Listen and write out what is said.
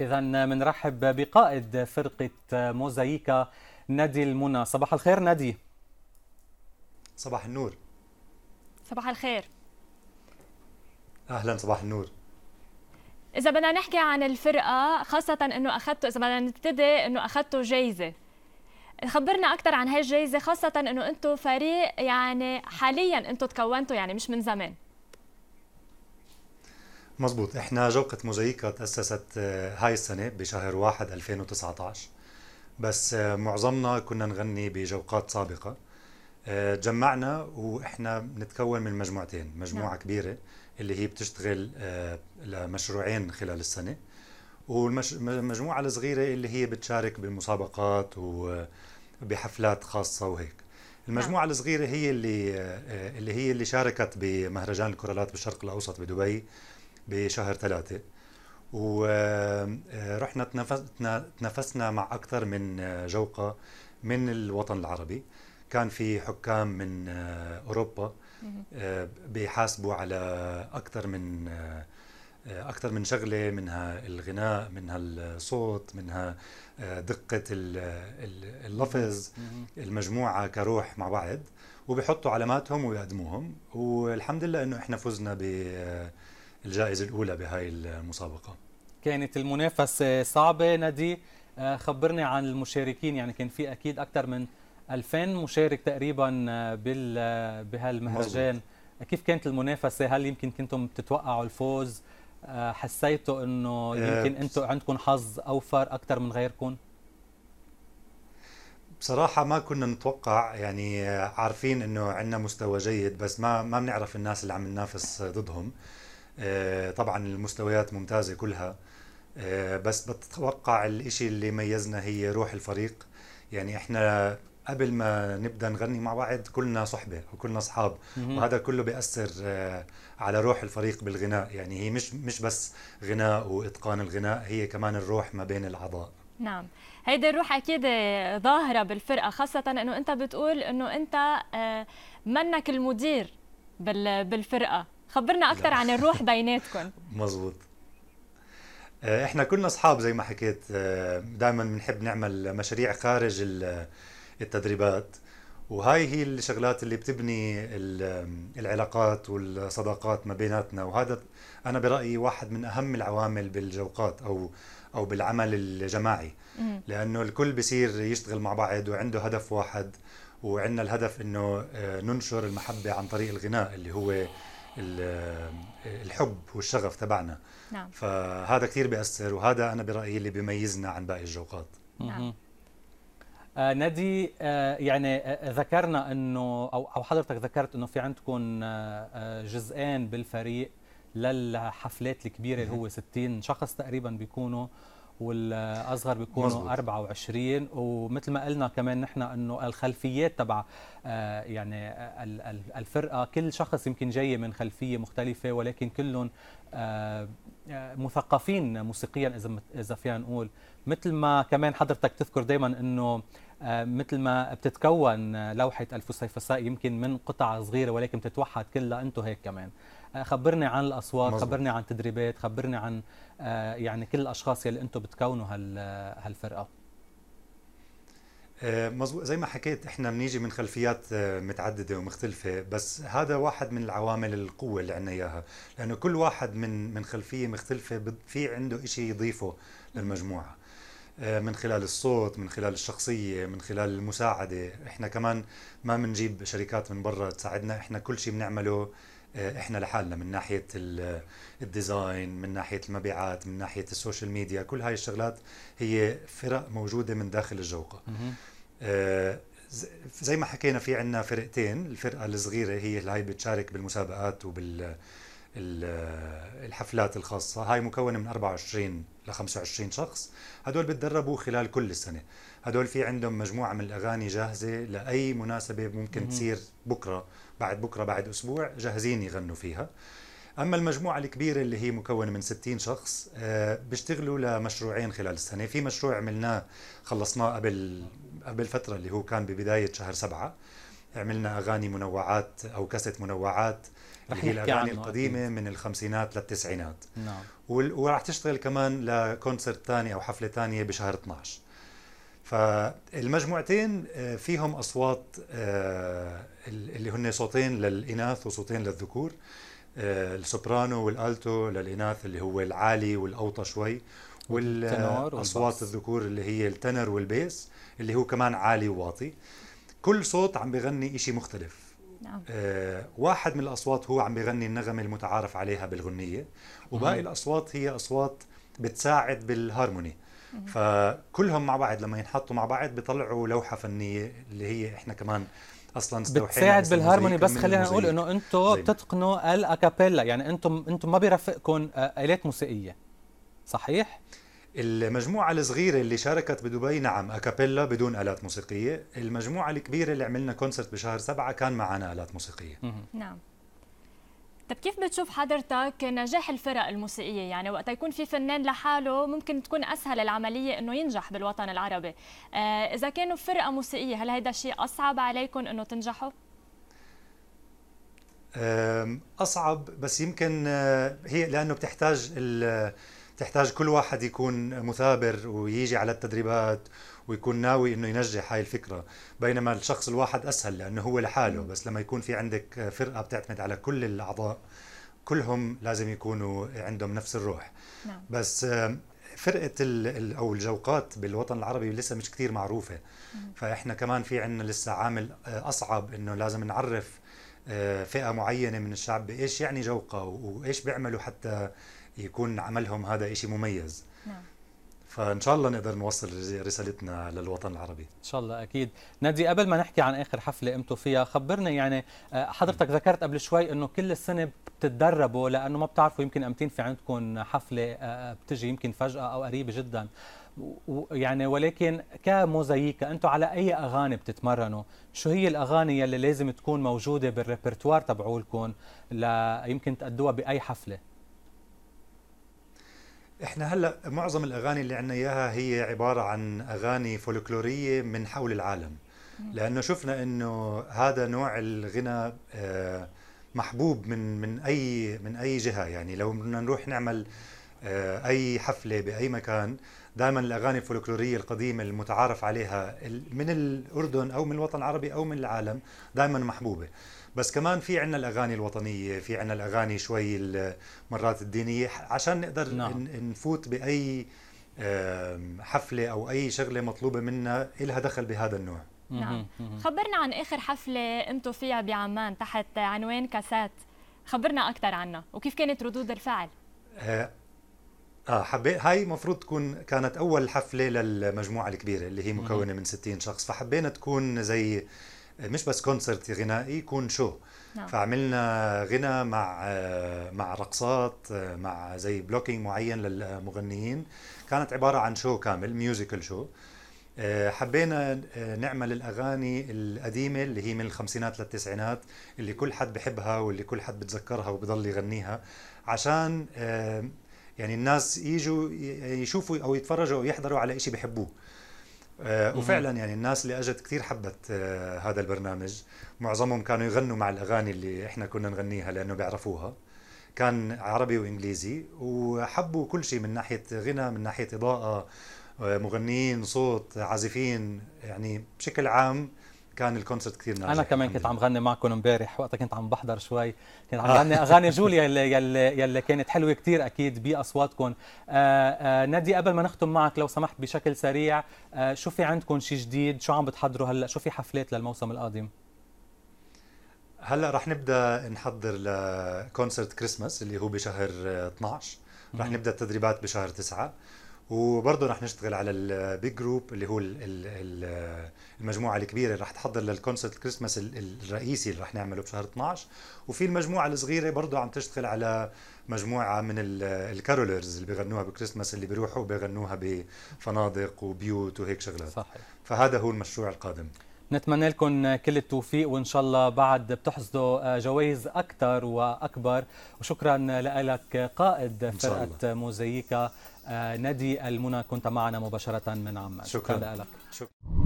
إذا بنرحب بقائد فرقة موزايكا نادي المنى، صباح الخير نادي. صباح النور. صباح الخير. أهلا صباح النور. إذا بدنا نحكي عن الفرقة خاصة إنه أخذتوا إذا بدنا نبتدي إنه أخذتوا جايزة. خبرنا أكثر عن هاي الجايزة خاصة إنه أنتم فريق يعني حاليا أنتم تكونتوا يعني مش من زمان. مزبوط احنا جوقة موزايكا تأسست آه، هاي السنة بشهر واحد 2019 بس آه، معظمنا كنا نغني بجوقات سابقة آه، جمعنا واحنا بنتكون من مجموعتين مجموعة نعم. كبيرة اللي هي بتشتغل لمشروعين خلال السنة والمجموعة الصغيرة اللي هي بتشارك بالمسابقات وبحفلات خاصة وهيك المجموعة نعم. الصغيرة هي اللي اللي هي اللي شاركت بمهرجان الكورالات بالشرق الأوسط بدبي بشهر ثلاثة ورحنا آه، آه، تنافسنا مع أكثر من آه، جوقة من الوطن العربي كان في حكام من أوروبا بيحاسبوا على أكثر من أكثر من شغلة منها الغناء منها الصوت منها دقة اللفظ المجموعة كروح مع بعض وبيحطوا علاماتهم ويقدموهم والحمد لله انه احنا فزنا ب الجائزة الأولى بهاي المسابقة كانت المنافسة صعبة نادي آه، خبرني عن المشاركين يعني كان في أكيد أكثر من 2000 مشارك تقريبا آه، بال آه، بهالمهرجان كيف كانت المنافسة هل يمكن كنتم تتوقعوا الفوز حسيتوا انه يمكن انتم عندكم حظ اوفر اكثر من غيركم بصراحة ما كنا نتوقع يعني عارفين انه عندنا مستوى جيد بس ما ما بنعرف الناس اللي عم ننافس ضدهم آه، طبعا المستويات ممتازه كلها آه، بس بتوقع الإشي اللي ميزنا هي روح الفريق يعني احنا قبل ما نبدا نغني مع بعض كلنا صحبه وكلنا اصحاب وهذا كله بياثر آه، على روح الفريق بالغناء يعني هي مش مش بس غناء واتقان الغناء هي كمان الروح ما بين الاعضاء نعم هيدي الروح اكيد ظاهره بالفرقه خاصه انه انت بتقول انه انت منك المدير بالفرقه خبرنا اكثر عن الروح بيناتكم مزبوط آه، احنا كنا اصحاب زي ما حكيت آه، دائما بنحب نعمل مشاريع خارج التدريبات وهاي هي الشغلات اللي بتبني العلاقات والصداقات ما بيناتنا وهذا انا برايي واحد من اهم العوامل بالجوقات او او بالعمل الجماعي لانه الكل بصير يشتغل مع بعض وعنده هدف واحد وعندنا الهدف انه آه، ننشر المحبه عن طريق الغناء اللي هو الحب والشغف تبعنا نعم. فهذا كثير بيأثر وهذا أنا برأيي اللي بيميزنا عن باقي الجوقات نعم. آه ندي آه يعني آه ذكرنا انه او او حضرتك ذكرت انه في عندكم آه، آه، جزئين بالفريق للحفلات الكبيره اللي هو 60 شخص تقريبا بيكونوا والاصغر بيكونوا مزبوط. 24 ومثل ما قلنا كمان نحن انه الخلفيات تبع آه، يعني الفرقه كل شخص يمكن جاي من خلفيه مختلفه ولكن كلهم آه، آه، مثقفين موسيقيا اذا اذا فينا نقول مثل ما كمان حضرتك تذكر دائما انه مثل ما بتتكون لوحه الفسيفساء يمكن من قطع صغيره ولكن بتتوحد كلها انتم هيك كمان آه، خبرني عن الاصوات مزبوط. خبرني عن تدريبات خبرني عن آه، يعني كل الاشخاص يلي انتم بتكونوا آه، هالفرقه مزبوط زي ما حكيت احنا بنيجي من خلفيات متعدده ومختلفه بس هذا واحد من العوامل القوه اللي عندنا اياها لانه كل واحد من من خلفيه مختلفه في عنده شيء يضيفه للمجموعه من خلال الصوت من خلال الشخصية من خلال المساعدة احنا كمان ما بنجيب شركات من برا تساعدنا احنا كل شيء بنعمله آه، احنا لحالنا من ناحيه آه، الديزاين من ناحيه المبيعات من ناحيه السوشيال ميديا كل هاي الشغلات هي فرق موجوده من داخل الجوقه آه، زي ما حكينا في عندنا فرقتين الفرقه الصغيره هي اللي هي بتشارك بالمسابقات وبال الحفلات الخاصة هاي مكونة من 24 ل 25 شخص هدول بتدربوا خلال كل السنة هدول في عندهم مجموعة من الأغاني جاهزة لأي مناسبة ممكن مم. تصير بكرة بعد بكرة بعد أسبوع جاهزين يغنوا فيها أما المجموعة الكبيرة اللي هي مكونة من 60 شخص آه، بيشتغلوا لمشروعين خلال السنة في مشروع عملناه خلصناه قبل قبل فترة اللي هو كان ببداية شهر سبعة عملنا أغاني منوعات أو كاسة منوعات رح نحكي الاغاني القديمه أكيد. من الخمسينات للتسعينات نعم وراح تشتغل كمان لكونسرت ثاني او حفله ثانيه بشهر 12 فالمجموعتين آه، فيهم اصوات آه، اللي هن صوتين للاناث وصوتين للذكور آه، السوبرانو والالتو للاناث اللي هو العالي والاوطى شوي والاصوات الذكور اللي هي التنر والبيس اللي هو كمان عالي وواطي كل صوت عم بغني شيء مختلف نعم. آه واحد من الأصوات هو عم بيغني النغمة المتعارف عليها بالغنية وباقي الأصوات هي أصوات بتساعد بالهارموني فكلهم مع بعض لما ينحطوا مع بعض بيطلعوا لوحة فنية اللي هي إحنا كمان اصلا بتساعد بالهارموني بس خلينا نقول انه انتم بتتقنوا الاكابيلا يعني انتم انتم ما بيرافقكم آه، الات موسيقيه صحيح المجموعة الصغيرة اللي شاركت بدبي نعم أكابيلا بدون آلات موسيقية المجموعة الكبيرة اللي عملنا كونسرت بشهر سبعة كان معنا آلات موسيقية نعم طب كيف بتشوف حضرتك نجاح الفرق الموسيقيه يعني وقت يكون في فنان لحاله ممكن تكون اسهل العمليه انه ينجح بالوطن العربي آه، اذا كانوا فرقه موسيقيه هل هذا شيء اصعب عليكم انه تنجحوا اصعب بس يمكن آه، هي لانه بتحتاج تحتاج كل واحد يكون مثابر ويجي على التدريبات ويكون ناوي انه ينجح هاي الفكره بينما الشخص الواحد اسهل لانه هو لحاله بس لما يكون في عندك فرقه بتعتمد على كل الاعضاء كلهم لازم يكونوا عندهم نفس الروح نعم. بس آه، فرقه او الجوقات بالوطن العربي لسه مش كثير معروفه فاحنا كمان في عندنا لسه عامل آه، اصعب انه لازم نعرف آه، فئه معينه من الشعب بايش يعني جوقه وايش بيعملوا حتى يكون عملهم هذا شيء مميز نعم. فان شاء الله نقدر نوصل رسالتنا للوطن العربي ان شاء الله اكيد نادي قبل ما نحكي عن اخر حفله قمتوا فيها خبرنا يعني آه، حضرتك ذكرت قبل شوي انه كل السنه بتتدربوا لانه ما بتعرفوا يمكن امتين في عندكم حفله آه، آه، بتجي يمكن فجاه او قريبه جدا يعني ولكن كموزايكا انتم على اي اغاني بتتمرنوا شو هي الاغاني يلي لازم تكون موجوده بالريبرتوار تبعولكم يمكن تأدوها باي حفله احنا هلا معظم الاغاني اللي عندنا اياها هي عباره عن اغاني فولكلوريه من حول العالم لانه شفنا انه هذا نوع الغنى آه، محبوب من من اي من اي جهه يعني لو بدنا نروح نعمل آه، اي حفله باي مكان دائما الاغاني الفولكلوريه القديمه المتعارف عليها من الاردن او من الوطن العربي او من العالم دائما محبوبه بس كمان في عنا الاغاني الوطنيه في عنا الاغاني شوي مرات الدينيه عشان نقدر نعم. نفوت باي حفله او اي شغله مطلوبه منا إلها دخل بهذا النوع نعم خبرنا عن اخر حفله قمتوا فيها بعمان تحت عنوان كاسات خبرنا اكثر عنها وكيف كانت ردود الفعل آه, آه، حبي هاي المفروض تكون كانت اول حفله للمجموعه الكبيره اللي هي مكونه من 60 شخص فحبينا تكون زي مش بس كونسرت غنائي يكون شو نعم. فعملنا غنى مع مع رقصات مع زي بلوكينج معين للمغنيين كانت عباره عن شو كامل ميوزيكال شو حبينا نعمل الاغاني القديمه اللي هي من الخمسينات للتسعينات اللي كل حد بحبها واللي كل حد بتذكرها وبضل يغنيها عشان يعني الناس يجوا يشوفوا او يتفرجوا او يحضروا على شيء بحبوه آه، وفعلا يعني الناس اللي اجت كثير حبت آه، هذا البرنامج معظمهم كانوا يغنوا مع الاغاني اللي احنا كنا نغنيها لانه بيعرفوها كان عربي وانجليزي وحبوا كل شيء من ناحيه غنى من ناحيه اضاءه آه، مغنيين صوت عازفين يعني بشكل عام كان الكونسرت كثير ناجح انا كمان كنت عم غني معكم امبارح وقتها كنت عم بحضر شوي كنت عم آه. غني اغاني جوليا يلي, يلي, يلي كانت حلوه كثير اكيد باصواتكم آه، آه، نادي قبل ما نختم معك لو سمحت بشكل سريع شو في عندكم شيء جديد شو عم بتحضروا هلا شو في حفلات للموسم القادم هلا رح نبدا نحضر لكونسرت كريسماس اللي هو بشهر 12 رح نبدا التدريبات بشهر 9 وبرضه رح نشتغل على البيج جروب اللي هو المجموعه الكبيره اللي رح تحضر للكونسرت الكريسماس الرئيسي اللي رح نعمله بشهر 12 وفي المجموعه الصغيره برضه عم تشتغل على مجموعه من الكارولرز اللي بيغنوها بالكريسماس اللي بيروحوا بيغنوها بفنادق وبيوت وهيك شغلات صحيح. فهذا هو المشروع القادم نتمنى لكم كل التوفيق وان شاء الله بعد بتحصدوا جوائز اكثر واكبر وشكرا لك قائد فرقه موزيكا آه، نادي المنى كنت معنا مباشرة من عمان شكرا, لك شكرا.